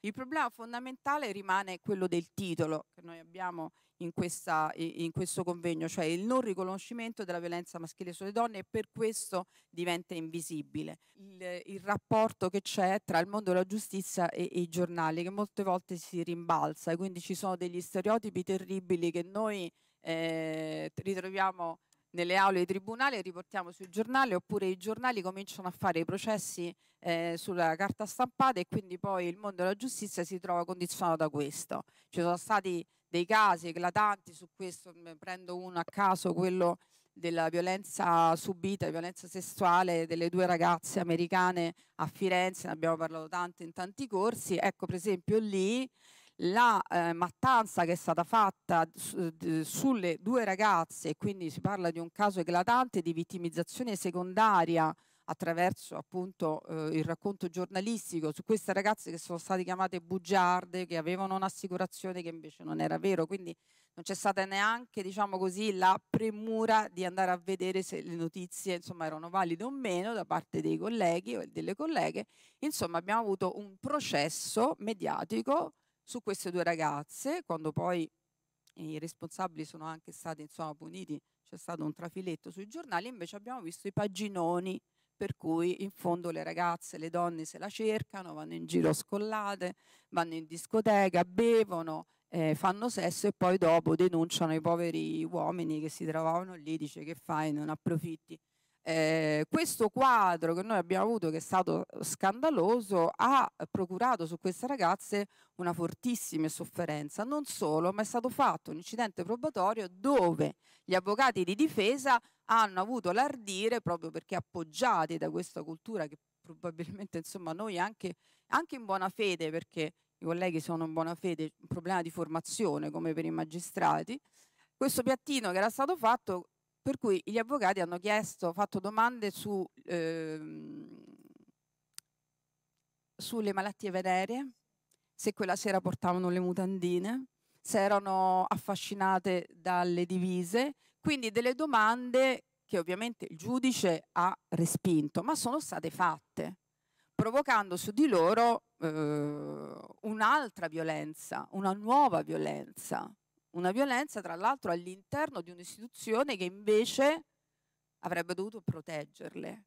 Il problema fondamentale rimane quello del titolo che noi abbiamo in, questa, in, questo convegno, cioè il non riconoscimento della violenza maschile sulle donne e per questo diventa invisibile il, il rapporto che c'è tra il mondo della giustizia e, e, i giornali che molte volte si rimbalza, quindi ci sono degli stereotipi terribili che noi eh, ritroviamo nelle aule di tribunale, riportiamo sui giornali oppure i giornali cominciano a fare i processi eh, sulla carta stampata e quindi poi il mondo della giustizia si trova condizionato da questo. Ci sono stati dei casi eclatanti su questo, mm, prendo uno a caso, quello della violenza subita, violenza sessuale delle due ragazze americane a Firenze, ne abbiamo parlato tanto in tanti corsi, ecco per esempio lì la eh, mattanza che è stata fatta sulle due ragazze, e quindi si parla di un caso eclatante di vittimizzazione secondaria attraverso appunto eh, il racconto giornalistico su queste ragazze che sono state chiamate bugiarde, che avevano un'assicurazione che invece non era vero, quindi non c'è stata neanche diciamo così, la premura di andare a vedere se le notizie insomma, erano valide o meno da parte dei colleghi o delle colleghe, insomma abbiamo avuto un processo mediatico su queste due ragazze, quando poi i responsabili sono anche stati insomma, puniti, c'è stato un trafiletto sui giornali, invece abbiamo visto i paginoni per cui in fondo le ragazze, le donne se la cercano, vanno in giro scollate, vanno in discoteca, bevono, eh, fanno sesso e poi dopo denunciano i poveri uomini che si trovavano lì, dice che fai, non approfitti eh, questo quadro che noi abbiamo avuto, che è stato scandaloso, ha procurato su queste ragazze una fortissima sofferenza. Non solo, ma è stato fatto un incidente probatorio dove gli avvocati di difesa hanno avuto l'ardire, proprio perché appoggiati da questa cultura che probabilmente insomma, noi anche, anche in buona fede, perché i colleghi sono in buona fede, un problema di formazione come per i magistrati, questo piattino che era stato fatto per cui gli avvocati hanno chiesto, fatto domande su, ehm, sulle malattie veneree, se quella sera portavano le mutandine, se erano affascinate dalle divise, quindi delle domande che ovviamente il giudice ha respinto, ma sono state fatte, provocando su di loro eh, un'altra violenza, una nuova violenza. Una violenza, tra l'altro, all'interno di un'istituzione che invece avrebbe dovuto proteggerle.